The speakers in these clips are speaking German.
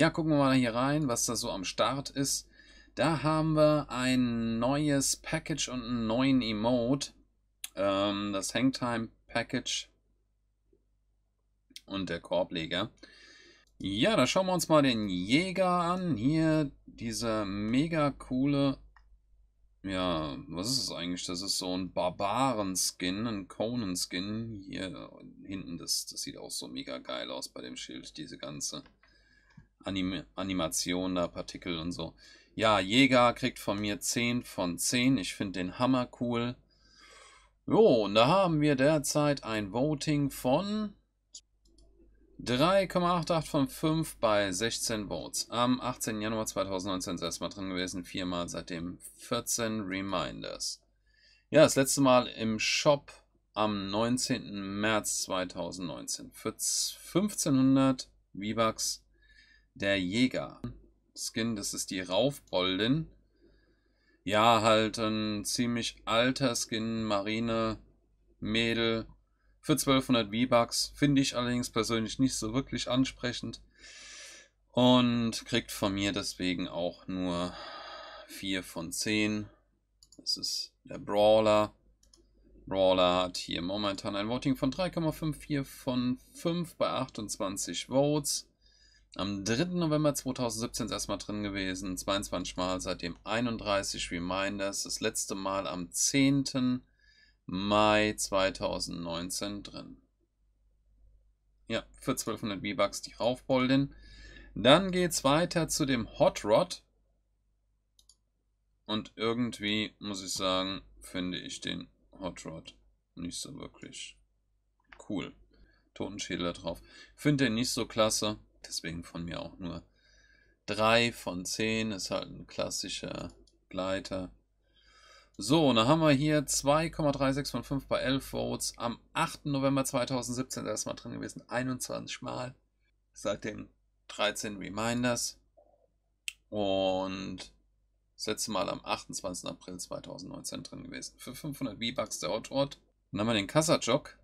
Ja, gucken wir mal hier rein, was da so am Start ist. Da haben wir ein neues Package und einen neuen Emote. Ähm, das Hangtime Package und der Korbleger. Ja, da schauen wir uns mal den Jäger an. Hier dieser mega coole, ja, was ist es eigentlich? Das ist so ein Barbaren-Skin, ein Conan-Skin. Hier hinten, das, das sieht auch so mega geil aus bei dem Schild, diese ganze Anim Animation da, Partikel und so. Ja, Jäger kriegt von mir 10 von 10. Ich finde den Hammer cool. Jo, und da haben wir derzeit ein Voting von 3,88 von 5 bei 16 Votes. Am 18. Januar 2019 ist erstmal drin gewesen, viermal seitdem 14 Reminders. Ja, das letzte Mal im Shop am 19. März 2019 für 1500 V-Bucks der Jäger. Skin, das ist die Raufboldin. Ja, halt ein ziemlich alter Skin, Marine, Mädel. Für 1200 V-Bucks finde ich allerdings persönlich nicht so wirklich ansprechend. Und kriegt von mir deswegen auch nur 4 von 10. Das ist der Brawler. Brawler hat hier momentan ein Voting von 3,54 von 5 bei 28 Votes. Am 3. November 2017 ist erstmal drin gewesen, 22 Mal, seitdem 31 Reminders, das letzte Mal am 10. Mai 2019 drin. Ja, für 1200 V-Bucks die Raufboldin. Dann geht's weiter zu dem Hot Rod. Und irgendwie, muss ich sagen, finde ich den Hot Rod nicht so wirklich cool. Totenschädel da drauf. Finde den nicht so klasse. Deswegen von mir auch nur 3 von 10. Ist halt ein klassischer Gleiter. So, und dann haben wir hier 2,36 von 5 bei 11 Votes. Am 8. November 2017 das erstmal drin gewesen. 21 Mal. Seitdem 13 Reminders. Und das letzte Mal am 28. April 2019 drin gewesen. Für 500 V-Bucks der Hot Rod. Dann haben wir den Kassa-Jog.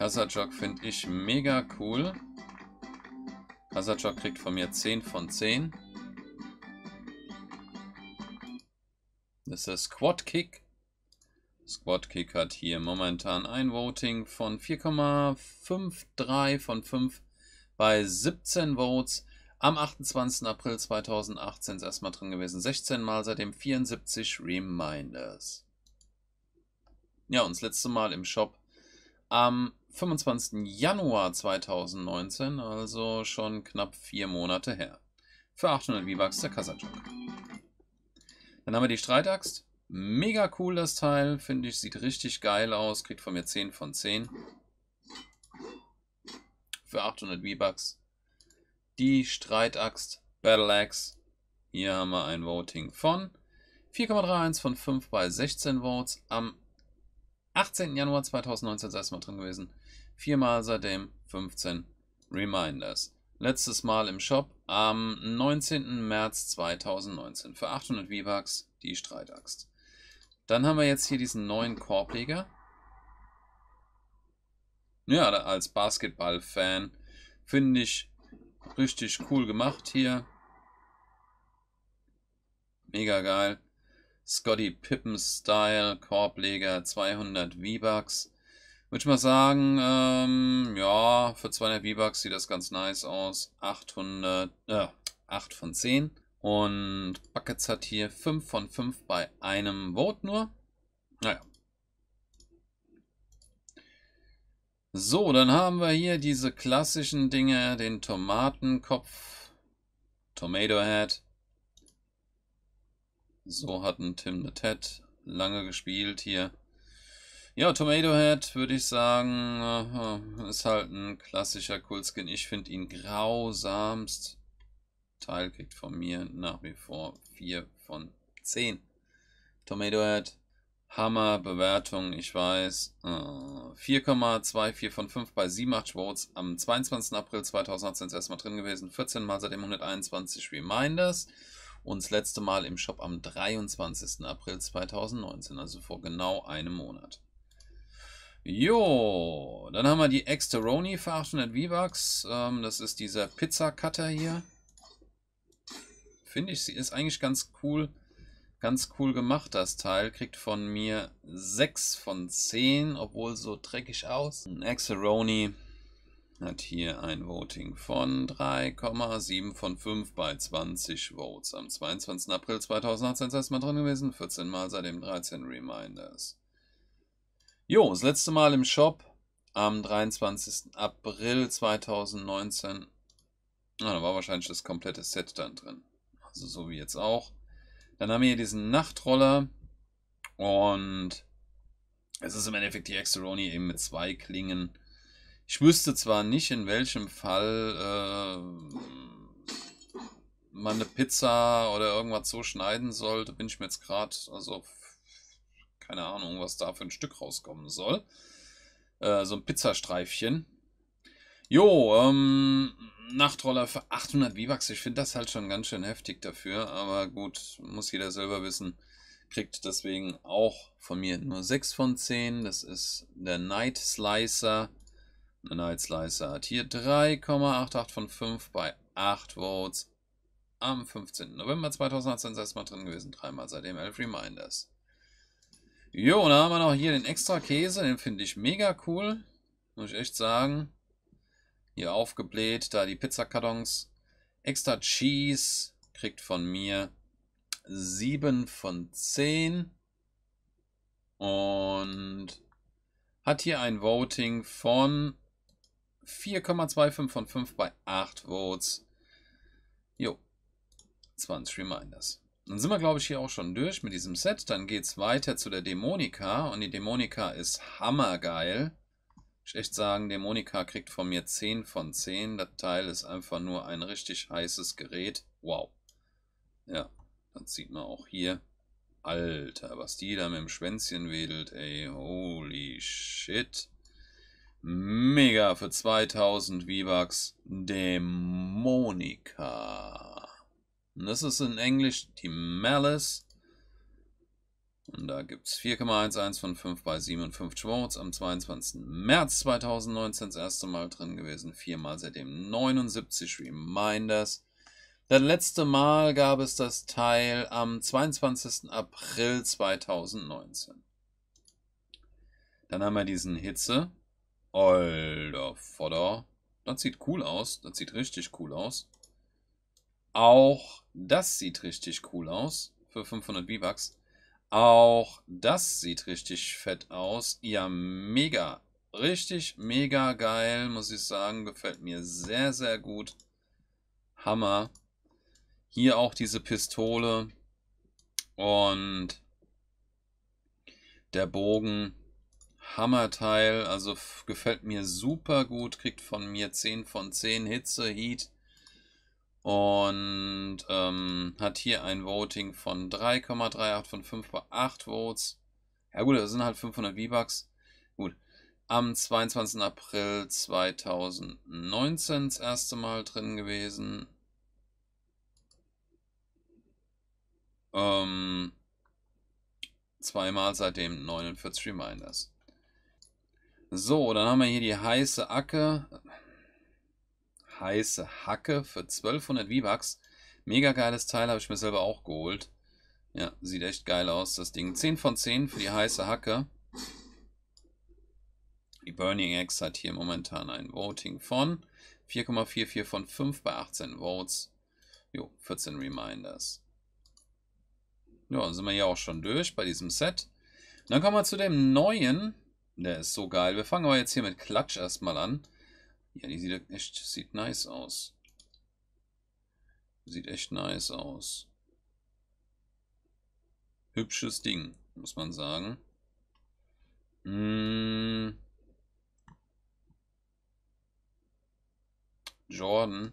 Kazajok finde ich mega cool. Kazajok kriegt von mir 10 von 10. Das ist der Squat Kick. Squad Kick hat hier momentan ein Voting von 4,53 von 5 bei 17 Votes. Am 28. April 2018 ist erstmal drin gewesen. 16 Mal seitdem 74 Reminders. Ja, und das letzte Mal im Shop am 25. Januar 2019, also schon knapp vier Monate her. Für 800 V-Bucks der Kasachuk. Dann haben wir die Streitaxt. Mega cool das Teil, finde ich, sieht richtig geil aus, kriegt von mir 10 von 10. Für 800 V-Bucks. Die Streitaxt Battle Axe. Hier haben wir ein Voting von 4,31 von 5 bei 16 Votes am 18. Januar 2019 das erste Mal drin gewesen. Viermal seitdem 15 Reminders. Letztes Mal im Shop am 19. März 2019 für 800 V-Bucks die Streitaxt. Dann haben wir jetzt hier diesen neuen Korbleger. Ja, als Basketball-Fan finde ich richtig cool gemacht hier. Mega geil. Scotty Pippen Style, Korbleger 200 V-Bucks. Würde ich mal sagen, ähm, ja, für 200 V-Bucks sieht das ganz nice aus. 800, äh, 8 von 10. Und Buckets hat hier 5 von 5 bei einem Vote nur. Naja. So, dann haben wir hier diese klassischen Dinge, den Tomatenkopf, Tomato Head, so hat ein Tim the Ted lange gespielt hier. Ja, Tomato Head würde ich sagen, äh, ist halt ein klassischer Coolskin. Ich finde ihn grausamst. Teil kriegt von mir nach wie vor 4 von 10. Tomato Head, Hammer Bewertung, ich weiß. 4,24 äh, von 5 bei 87 Votes am 22. April 2018 das erste Mal drin gewesen. 14 Mal seitdem 121 Reminders und das letzte Mal im Shop am 23. April 2019, also vor genau einem Monat. Jo, dann haben wir die Exteroni für 800 V-Bucks. Ähm, das ist dieser Pizza-Cutter hier. Finde ich, sie ist eigentlich ganz cool. Ganz cool gemacht, das Teil. Kriegt von mir 6 von 10, obwohl so dreckig aus. Ein Exeroni hat hier ein Voting von 3,7 von 5 bei 20 Votes. Am 22. April 2018 ist das Mal drin gewesen, 14 Mal seitdem 13 Reminders. Jo, das letzte Mal im Shop am 23. April 2019. Na, da war wahrscheinlich das komplette Set dann drin. Also so wie jetzt auch. Dann haben wir hier diesen Nachtroller und es ist im Endeffekt die Exteroni eben mit zwei Klingen ich wüsste zwar nicht, in welchem Fall äh, man eine Pizza oder irgendwas so schneiden sollte, bin ich mir jetzt gerade, also keine Ahnung, was da für ein Stück rauskommen soll. Äh, so ein Pizzastreifchen. Jo, ähm, Nachtroller für 800 V-Bucks. Ich finde das halt schon ganz schön heftig dafür. Aber gut, muss jeder selber wissen. Kriegt deswegen auch von mir nur 6 von 10. Das ist der Night Slicer. Eine Night Slicer hat hier 3,88 von 5 bei 8 Votes am 15. November 2018 das mal drin gewesen, dreimal seitdem 11 Reminders. Jo, und dann haben wir noch hier den extra Käse, den finde ich mega cool, muss ich echt sagen. Hier aufgebläht, da die Pizzakartons. Extra Cheese kriegt von mir 7 von 10 und hat hier ein Voting von 4,25 von 5 bei 8 Votes. Jo. 20 Reminders. Dann sind wir, glaube ich, hier auch schon durch mit diesem Set. Dann geht es weiter zu der Dämonika. Und die Dämonika ist hammergeil. Ich echt sagen, Dämonika kriegt von mir 10 von 10. Das Teil ist einfach nur ein richtig heißes Gerät. Wow. Ja, das sieht man auch hier. Alter, was die da mit dem Schwänzchen wedelt, ey. Holy shit. Mega für 2000 V-Bucks. Dämonika. Und das ist in Englisch die Malice. Und da gibt es 4,11 von 5 bei 57 Votes am 22. März 2019 das erste Mal drin gewesen. Viermal seitdem 79 Reminders. Das letzte Mal gab es das Teil am 22. April 2019. Dann haben wir diesen Hitze. Alter Vater. Das sieht cool aus. Das sieht richtig cool aus. Auch das sieht richtig cool aus. Für 500 V-Bucks. Auch das sieht richtig fett aus. Ja, mega. Richtig mega geil, muss ich sagen. Gefällt mir sehr, sehr gut. Hammer. Hier auch diese Pistole. Und der Bogen. Hammerteil, also gefällt mir super gut, kriegt von mir 10 von 10 Hitze, Heat und ähm, hat hier ein Voting von 3,38 von 5 bei 8 Votes. Ja gut, das sind halt 500 V-Bucks. Gut, am 22. April 2019 das erste Mal drin gewesen. Ähm, zweimal seitdem 49 Reminders. So, dann haben wir hier die heiße Acke. Heiße Hacke für 1200 V-Bucks. Mega geiles Teil, habe ich mir selber auch geholt. Ja, sieht echt geil aus, das Ding. 10 von 10 für die heiße Hacke. Die Burning X hat hier momentan ein Voting von 4,44 von 5 bei 18 Votes. Jo, 14 Reminders. Ja, dann sind wir ja auch schon durch bei diesem Set. Und dann kommen wir zu dem neuen der ne, ist so geil. Wir fangen aber jetzt hier mit Klatsch erstmal an. Ja, die sieht echt sieht nice aus. Sieht echt nice aus. Hübsches Ding, muss man sagen. Mm. Jordan.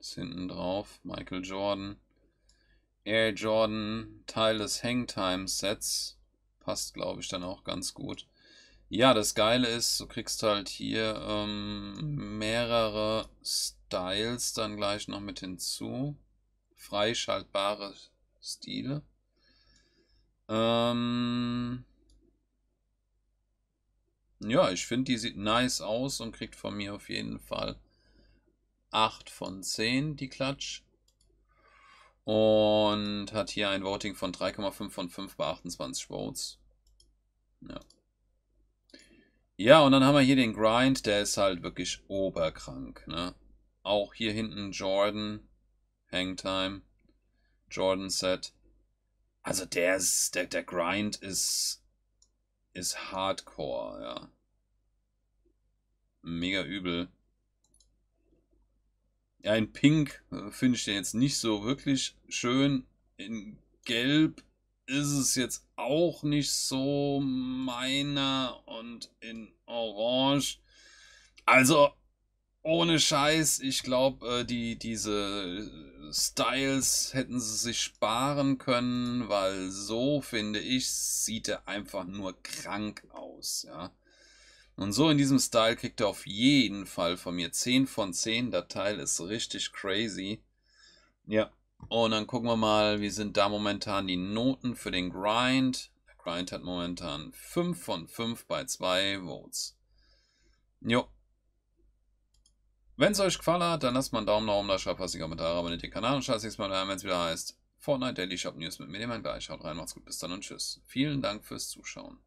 Ist hinten drauf. Michael Jordan. Air Jordan. Teil des Hangtime Sets. Passt, glaube ich, dann auch ganz gut. Ja, das Geile ist, du kriegst halt hier ähm, mehrere Styles dann gleich noch mit hinzu. Freischaltbare Stile. Ähm ja, ich finde, die sieht nice aus und kriegt von mir auf jeden Fall 8 von 10 die Klatsch. Und hat hier ein Voting von 3,5 von 5 bei 28 Votes. Ja. Ja, und dann haben wir hier den Grind, der ist halt wirklich oberkrank. Ne? Auch hier hinten Jordan, Hangtime, Jordan Set. Also der ist, der, der Grind ist, ist hardcore, ja. Mega übel. Ja, in Pink äh, finde ich den jetzt nicht so wirklich schön. In Gelb ist es jetzt auch nicht so meiner und in Orange. Also ohne Scheiß, ich glaube, äh, die, diese Styles hätten sie sich sparen können, weil so finde ich, sieht er einfach nur krank aus, ja. Und so in diesem Style kriegt er auf jeden Fall von mir 10 von 10. Der Teil ist richtig crazy. Ja. Und dann gucken wir mal, wie sind da momentan die Noten für den Grind. Der Grind hat momentan 5 von 5 bei 2 Votes. Jo. Wenn es euch gefallen hat, dann lasst mal einen Daumen nach oben da, schreibt was die Kommentare, abonniert den Kanal und schaut nächstes Mal rein, wenn es wieder heißt Fortnite Daily Shop News mit mir, dem ein Gleich. Haut rein, macht's gut, bis dann und tschüss. Vielen Dank fürs Zuschauen.